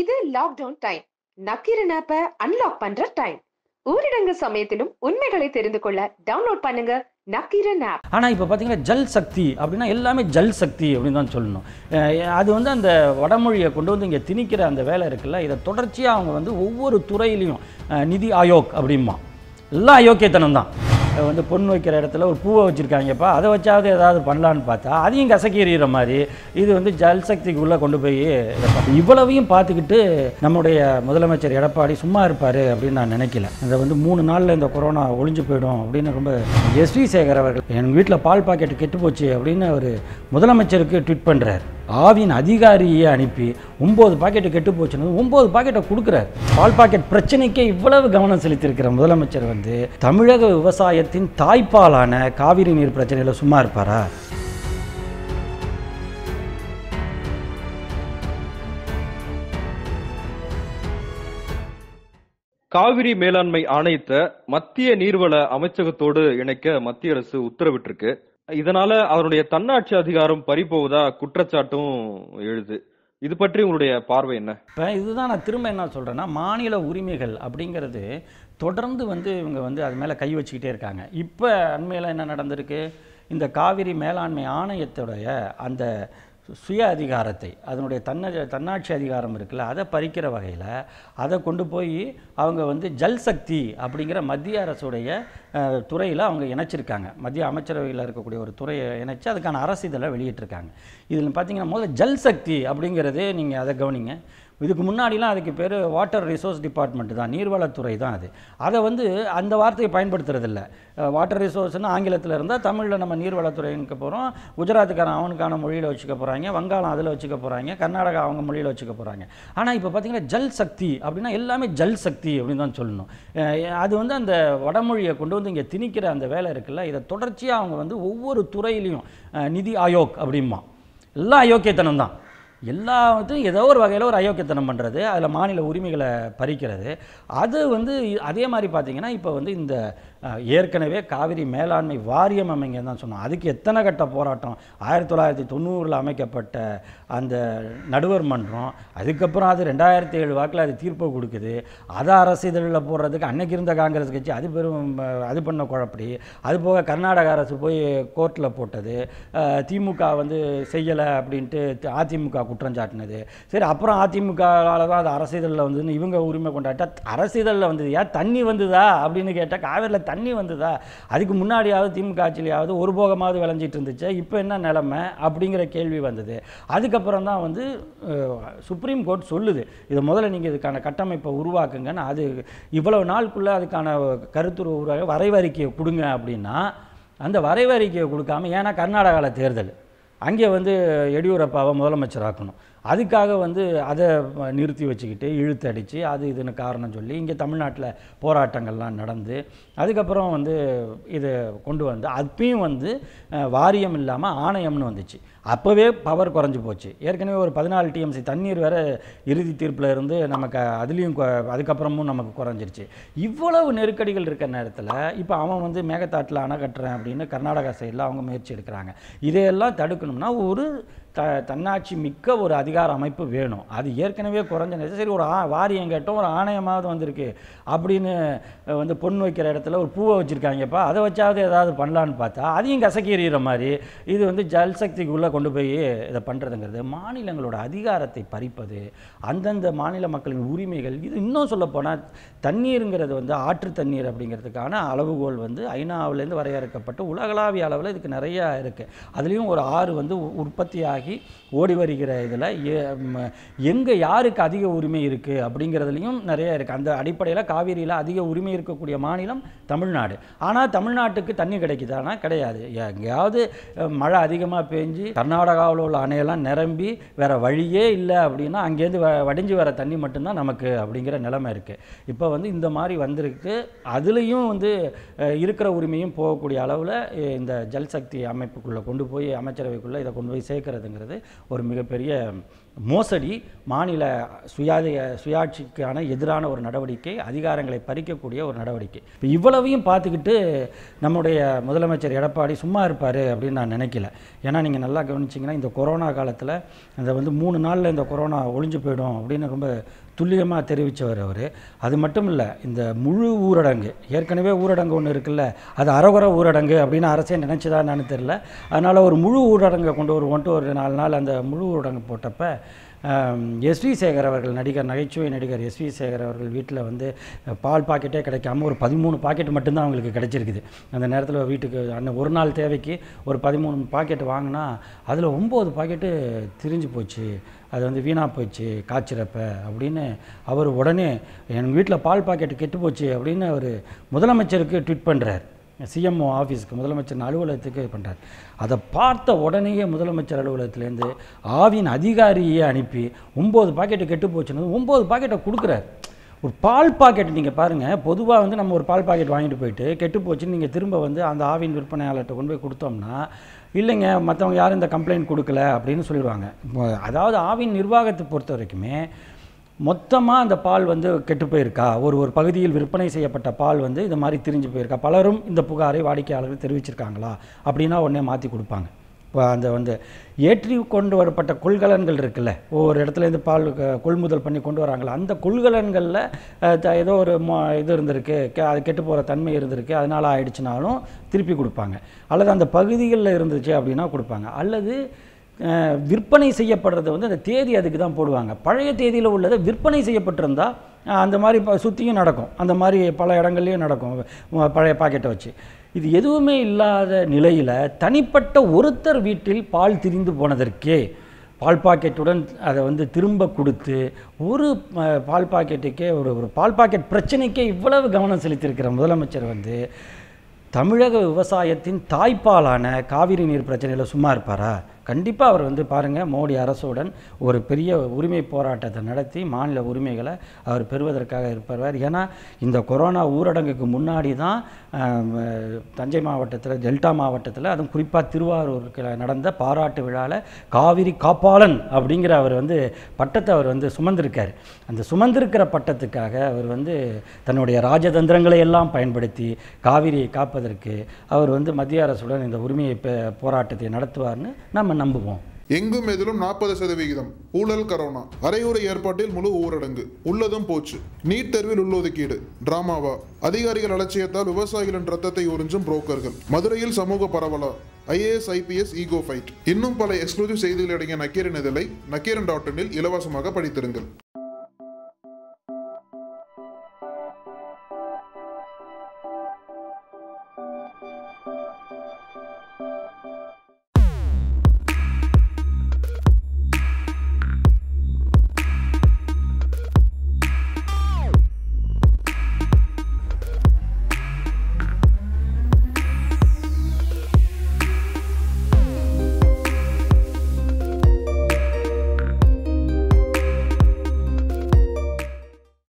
இது lockdown time Nakkheeran ஆப்ப unlock பண்ற டைம் ஊரடங்கு சமயத்திலும் உண்மைகளை தெரிந்து கொள்ள டவுன்லோட் பண்ணுங்க நக்கீரன் ஆப் ஆனால் இப்போ பார்த்தீங்கன்னா ஜல் சக்தி அப்படின்னா எல்லாமே ஜல் சக்தி அப்படின்னு தான் சொல்லணும் அது வந்து அந்த வடமொழியை கொண்டு வந்து இங்கே திணிக்கிற அந்த வேலை இருக்குல்ல இதை தொடர்ச்சியாக அவங்க வந்து ஒவ்வொரு துறையிலையும் நிதி ஆயோக் அப்படிமா எல்லாம் அயோக்கியத்தனம் தான் வந்து பொண்ணு வைக்கிற இடத்துல ஒரு பூவை வச்சுருக்காங்கப்பா அதை வச்சாவது ஏதாவது பண்ணலான்னு பார்த்தா அதையும் கசக்கி எறிகிற மாதிரி இது வந்து ஜல்சக்திக்குள்ளே கொண்டு போய் இவ்வளவையும் பார்த்துக்கிட்டு நம்முடைய முதலமைச்சர் எடப்பாடி சும்மா இருப்பார் அப்படின்னு நான் நினைக்கல அதை வந்து மூணு நாளில் இந்த கொரோனா ஒழிஞ்சு போயிடும் அப்படின்னு ரொம்ப எஸ் வி சேகர் அவர்கள் எங்கள் வீட்டில் பால் பாக்கெட்டு கெட்டு போச்சு அப்படின்னு அவர் முதலமைச்சருக்கு ட்விட் பண்ணுறாரு ஆவின் அதிகாரியை அனுப்பி ஒம்பது பாக்கெட்டு கெட்டு போச்சுன்னு ஒம்பது பாக்கெட்டை கொடுக்குறாரு பால் பாக்கெட் பிரச்சனைக்கே இவ்வளவு கவனம் செலுத்தியிருக்கிற முதலமைச்சர் வந்து தமிழக விவசாயத்தின் தாய்ப்பாலான காவிரி நீர் பிரச்சனையில் சும்மா இருப்பாரா காவிரி மேலாண்மை ஆணையத்தை மத்திய நீர்வள அமைச்சகத்தோடு இணைக்க மத்திய அரசு உத்தரவிட்டிருக்கு இதனால அவருடைய தன்னாட்சி அதிகாரம் பறிபோவதா குற்றச்சாட்டும் எழுது இது பற்றி உங்களுடைய பார்வை என்ன இப்போ இதுதான் நான் திரும்ப என்ன சொல்கிறேன்னா மாநில உரிமைகள் அப்படிங்கிறது தொடர்ந்து வந்து இவங்க வந்து அது மேலே கை வச்சுக்கிட்டே இருக்காங்க இப்போ அண்மையில் என்ன நடந்திருக்கு இந்த காவிரி மேலாண்மை ஆணையத்துடைய அந்த சுய அதிகாரத்தை அதனுடைய தன்ன தன்னாட்சி அதிகாரம் இருக்குல்ல அதை பறிக்கிற வகையில் அதை கொண்டு போய் அவங்க வந்து ஜல்சக்தி அப்படிங்கிற மத்திய அரசுடைய துறையில் அவங்க இணைச்சிருக்காங்க மத்திய அமைச்சரவையில் இருக்கக்கூடிய ஒரு துறையை இணைச்சி அதுக்கான அரசு இதெல்லாம் வெளியிட்டிருக்காங்க இதில் பார்த்தீங்கன்னா முதல்ல ஜல்சக்தி அப்படிங்கிறதே நீங்கள் அதை கவனிங்க இதுக்கு முன்னாடிலாம் அதுக்கு பேர் வாட்டர் ரிசோர்ஸ் டிபார்ட்மெண்ட்டு தான் நீர்வளத்துறை தான் அது அதை வந்து அந்த வார்த்தையை பயன்படுத்துறதில்ல வாட்டர் ரிசோர்ஸ்னு ஆங்கிலத்தில் இருந்தால் தமிழில் நம்ம நீர்வளத்துறைனுக்கு போகிறோம் குஜராத்துக்காரன் அவனுக்கான மொழியில் வச்சுக்க போகிறாங்க வங்காளம் அதில் வச்சுக்க போகிறாங்க கர்நாடகா அவங்க மொழியில் வச்சுக்க போகிறாங்க ஆனால் இப்போ பார்த்திங்கன்னா ஜல் சக்தி அப்படின்னா எல்லாமே ஜல் சக்தி அப்படின்னு தான் சொல்லணும் அது வந்து அந்த வடமொழியை கொண்டு வந்து இங்கே திணிக்கிற அந்த வேலை இருக்குல்ல இதை தொடர்ச்சியாக அவங்க வந்து ஒவ்வொரு துறையிலையும் நிதி ஆயோக் அப்படிமா எல்லாம் அயோக்கியத்தனம் தான் எல்லாத்தையும் ஏதோ ஒரு வகையில் ஒரு அயோக்கியத்தனம் பண்ணுறது அதில் மாநில உரிமைகளை பறிக்கிறது அது வந்து அதே மாதிரி பார்த்திங்கன்னா இப்போ வந்து இந்த ஏற்கனவே காவிரி மேலாண்மை வாரியம் அமைங்க தான் சொன்னோம் அதுக்கு எத்தனை கட்ட போராட்டம் ஆயிரத்தி தொள்ளாயிரத்தி தொண்ணூறில் அமைக்கப்பட்ட அந்த நடுவர் மன்றம் அதுக்கப்புறம் அது ரெண்டாயிரத்தி ஏழு வாக்கில் அது தீர்ப்பு கொடுக்குது அதை அரசு இதழில் போடுறதுக்கு அன்னைக்கு இருந்த காங்கிரஸ் கட்சி அது பெரும் அது பண்ண குழப்படி அது போக கர்நாடக அரசு போய் கோர்ட்டில் போட்டது திமுக வந்து செய்யலை அப்படின்ட்டு அதிமுக குற்றம் சாட்டினது சரி அப்புறம் அதிமுக தான் அது அரசிதழில் வந்ததுன்னு இவங்க உரிமை கொண்டாட்டா அரசிதழில் வந்தது ஏன் தண்ணி வந்ததா அப்படின்னு கேட்டால் காவேரியில் தண்ணி வந்ததா அதுக்கு முன்னாடியாவது திமுக ஆட்சியிலையாவது ஒரு போகமாவது விளைஞ்சிட்டு இருந்துச்சு இப்போ என்ன நிலமை அப்படிங்கிற கேள்வி வந்தது அதுக்கப்புறம் தான் வந்து சுப்ரீம் கோர்ட் சொல்லுது இதை முதல்ல நீங்கள் இதுக்கான கட்டமைப்பை உருவாக்குங்கன்னு அது இவ்வளவு நாளுக்குள்ளே அதுக்கான உருவாக வரைவறிக்கையை கொடுங்க அப்படின்னா அந்த வரைவறிக்கையை கொடுக்காம ஏன்னா கர்நாடகாவில் தேர்தல் அங்கே வந்து எடியூரப்பாவை முதலமைச்சராக்கணும் அதுக்காக வந்து அதை நிறுத்தி வச்சுக்கிட்டு இழுத்தடித்து அது இதுன்னு காரணம் சொல்லி இங்கே தமிழ்நாட்டில் போராட்டங்கள்லாம் நடந்து அதுக்கப்புறம் வந்து இதை கொண்டு வந்து அப்பையும் வந்து வாரியம் இல்லாமல் ஆணையம்னு வந்துச்சு அப்போவே பவர் குறைஞ்சி போச்சு ஏற்கனவே ஒரு பதினாலு டிஎம்சி தண்ணீர் வேறு இறுதி தீர்ப்பில் இருந்து நமக்கு அதுலேயும் அதுக்கப்புறமும் நமக்கு குறைஞ்சிருச்சு இவ்வளவு நெருக்கடிகள் இருக்கிற நேரத்தில் இப்போ அவன் வந்து மேகத்தாட்டில் அணை கட்டுறேன் அப்படின்னு கர்நாடகா சைடில் அவங்க முயற்சி எடுக்கிறாங்க இதையெல்லாம் தடுக்கணும்னா ஒரு த தன்னாட்சி மிக்க ஒரு அதிகார அமைப்பு வேணும் அது ஏற்கனவே குறைஞ்ச நிலை சரி ஒரு ஆ வாரியம் கேட்டோம் ஒரு ஆணையமாவது வந்திருக்கு அப்படின்னு வந்து பொண்ணு வைக்கிற இடத்துல ஒரு பூவை வச்சுருக்காங்கப்பா அதை வச்சாவது ஏதாவது பண்ணலான்னு பார்த்தா அதையும் கசக்கீறிகிற மாதிரி இது வந்து ஜல்சக்திக்குள்ளே கொண்டு போய் இதை பண்ணுறதுங்கிறது மாநிலங்களோட அதிகாரத்தை பறிப்பது அந்தந்த மாநில மக்களின் உரிமைகள் இது இன்னும் சொல்லப்போனால் தண்ணீருங்கிறது வந்து ஆற்று தண்ணீர் அப்படிங்கிறதுக்கான அளவுகோல் வந்து ஐநாவிலேருந்து வரையறுக்கப்பட்டு உலகளாவிய அளவில் இதுக்கு நிறையா இருக்குது அதுலேயும் ஒரு ஆறு வந்து உற்பத்தி ஆகி உருவாகி ஓடி வருகிற இதில் எங்கே யாருக்கு அதிக உரிமை இருக்குது அப்படிங்கிறதுலையும் நிறைய இருக்குது அந்த அடிப்படையில் காவிரியில் அதிக உரிமை இருக்கக்கூடிய மாநிலம் தமிழ்நாடு ஆனால் தமிழ்நாட்டுக்கு தண்ணி கிடைக்குதானா கிடையாது எங்கேயாவது மழை அதிகமாக பெஞ்சு கர்நாடகாவில் உள்ள அணையெல்லாம் நிரம்பி வேறு வழியே இல்லை அப்படின்னா அங்கேருந்து வ வடிஞ்சு வர தண்ணி மட்டும்தான் நமக்கு அப்படிங்கிற நிலைமை இருக்குது இப்போ வந்து இந்த மாதிரி வந்திருக்கு அதுலேயும் வந்து இருக்கிற உரிமையும் போகக்கூடிய அளவில் இந்த ஜல்சக்தி அமைப்புக்குள்ளே கொண்டு போய் அமைச்சரவைக்குள்ளே இதை கொண்டு போய் சேர்க்கறதுங்க அப்படிங்கிறது ஒரு மிகப்பெரிய மோசடி மாநில சுயாதி சுயாட்சிக்கான எதிரான ஒரு நடவடிக்கை அதிகாரங்களை பறிக்கக்கூடிய ஒரு நடவடிக்கை இப்போ இவ்வளவையும் பார்த்துக்கிட்டு நம்முடைய முதலமைச்சர் எடப்பாடி சும்மா இருப்பார் அப்படின்னு நான் நினைக்கல ஏன்னா நீங்கள் நல்லா கவனிச்சிங்கன்னா இந்த கொரோனா காலத்தில் அந்த வந்து மூணு நாளில் இந்த கொரோனா ஒழிஞ்சு போயிடும் அப்படின்னு ரொம்ப துல்லியமாக தெரிவித்தவர் அவர் அது மட்டும் இல்லை இந்த முழு ஊரடங்கு ஏற்கனவே ஊரடங்கு ஒன்று இருக்குல்ல அது அறகுற ஊரடங்கு அப்படின்னு அரசே நினச்சதா என்னன்னு தெரில அதனால் ஒரு முழு ஊரடங்கை கொண்டு வருவோன்ட்டு ஒரு நாலு நாள் அந்த முழு ஊரடங்கு போட்டப்போ எஸ் வி சேகர் அவர்கள் நடிகர் நகைச்சுவை நடிகர் எஸ் வி சேகர் அவர்கள் வீட்டில் வந்து பால் பாக்கெட்டே கிடைக்காம ஒரு பதிமூணு பாக்கெட் மட்டும்தான் அவங்களுக்கு கிடச்சிருக்குது அந்த நேரத்தில் வீட்டுக்கு அன்ன ஒரு நாள் தேவைக்கு ஒரு பதிமூணு பாக்கெட் வாங்கினா அதில் ஒம்பது பாக்கெட்டு திரிஞ்சு போச்சு அது வந்து வீணாக போச்சு காய்ச்சிறப்ப அப்படின்னு அவர் உடனே எங்கள் வீட்டில் பால் பாக்கெட்டு கெட்டு போச்சு அப்படின்னு அவர் முதலமைச்சருக்கு ட்வீட் பண்ணுறார் சிஎம்ஓ ஆஃபீஸுக்கு முதலமைச்சர் அலுவலகத்துக்கு பண்ணுறார் அதை பார்த்த உடனேயே முதலமைச்சர் அலுவலகத்துலேருந்து ஆவின் அதிகாரியே அனுப்பி ஒம்பது பாக்கெட்டு கெட்டு போச்சுன்னு ஒம்பது பாக்கெட்டை கொடுக்குறாரு ஒரு பால் பாக்கெட் நீங்கள் பாருங்கள் பொதுவாக வந்து நம்ம ஒரு பால் பாக்கெட் வாங்கிட்டு போயிட்டு கெட்டு போச்சுன்னு நீங்கள் திரும்ப வந்து அந்த ஆவின் விற்பனையாளர்கிட்ட கொண்டு போய் கொடுத்தோம்னா இல்லைங்க மற்றவங்க யாரும் இந்த கம்ப்ளைண்ட் கொடுக்கல அப்படின்னு சொல்லிடுவாங்க அதாவது ஆவின் நிர்வாகத்தை பொறுத்த வரைக்குமே மொத்தமாக அந்த பால் வந்து கெட்டு போயிருக்கா ஒரு ஒரு பகுதியில் விற்பனை செய்யப்பட்ட பால் வந்து இது மாதிரி திரிஞ்சு போயிருக்கா பலரும் இந்த புகாரை வாடிக்கையாளர்கள் தெரிவிச்சிருக்காங்களா அப்படின்னா உடனே மாற்றி கொடுப்பாங்க இப்போ அந்த வந்து ஏற்றி கொண்டு வரப்பட்ட கொள்கலன்கள் இருக்குல்ல ஒவ்வொரு இடத்துலேருந்து பால் கொள்முதல் பண்ணி கொண்டு வராங்களா அந்த கொள்கலன்களில் ஏதோ ஒரு இது இருந்திருக்கு அது கெட்டு போகிற தன்மை இருந்திருக்கு அதனால் ஆயிடுச்சுனாலும் திருப்பி கொடுப்பாங்க அல்லது அந்த பகுதிகளில் இருந்துச்சு அப்படின்னா கொடுப்பாங்க அல்லது விற்பனை செய்யப்படுறது வந்து அந்த தேதி அதுக்கு தான் போடுவாங்க பழைய தேதியில் உள்ளதை விற்பனை செய்யப்பட்டிருந்தால் அந்த மாதிரி இப்போ சுற்றியும் நடக்கும் அந்த மாதிரி பல இடங்கள்லையும் நடக்கும் பழைய பாக்கெட்டை வச்சு இது எதுவுமே இல்லாத நிலையில் தனிப்பட்ட ஒருத்தர் வீட்டில் பால் திரிந்து போனதற்கே பால் பாக்கெட்டுடன் அதை வந்து திரும்ப கொடுத்து ஒரு பால் பாக்கெட்டுக்கே ஒரு ஒரு பால் பாக்கெட் பிரச்சனைக்கே இவ்வளவு கவனம் செலுத்தியிருக்கிற முதலமைச்சர் வந்து தமிழக விவசாயத்தின் தாய்ப்பாலான காவிரி நீர் பிரச்சனையில் சும்மா இருப்பாரா கண்டிப்பாக அவர் வந்து பாருங்கள் மோடி அரசுடன் ஒரு பெரிய உரிமை போராட்டத்தை நடத்தி மாநில உரிமைகளை அவர் பெறுவதற்காக இருப்பார் ஏன்னா இந்த கொரோனா ஊரடங்குக்கு முன்னாடி தான் தஞ்சை மாவட்டத்தில் டெல்டா மாவட்டத்தில் அதுவும் குறிப்பாக திருவாரூருக்கு நடந்த பாராட்டு விழாவில் காவிரி காப்பாளன் அப்படிங்கிற அவர் வந்து பட்டத்தை அவர் வந்து சுமந்திருக்கார் அந்த சுமந்திருக்கிற பட்டத்துக்காக அவர் வந்து தன்னுடைய ராஜதந்திரங்களை எல்லாம் பயன்படுத்தி காவிரியை காப்பதற்கு அவர் வந்து மத்திய அரசுடன் இந்த உரிமையை போராட்டத்தை நடத்துவார்னு நம்ம நம்புவோம் எங்கும் எதிலும் நாற்பது சதவிகிதம் ஊழல் கரோனா அரையுறை ஏற்பாட்டில் முழு ஊரடங்கு உள்ளதும் போச்சு நீட் தேர்வில் உள்ளொதுக்கீடு டிராமாவா அதிகாரிகள் அலட்சியத்தால் விவசாயிகளின் ரத்தத்தை உறிஞ்சும் புரோக்கர்கள் மதுரையில் சமூக பரவலா ஐஏஎஸ் ஐபிஎஸ் ஈகோ ஃபைட் இன்னும் பல எக்ஸ்க்ளூசிவ் செய்திகள் அடங்கிய நக்கீரன் இதழை நக்கீரன் டாட் இலவசமாக படித்திருங்கள்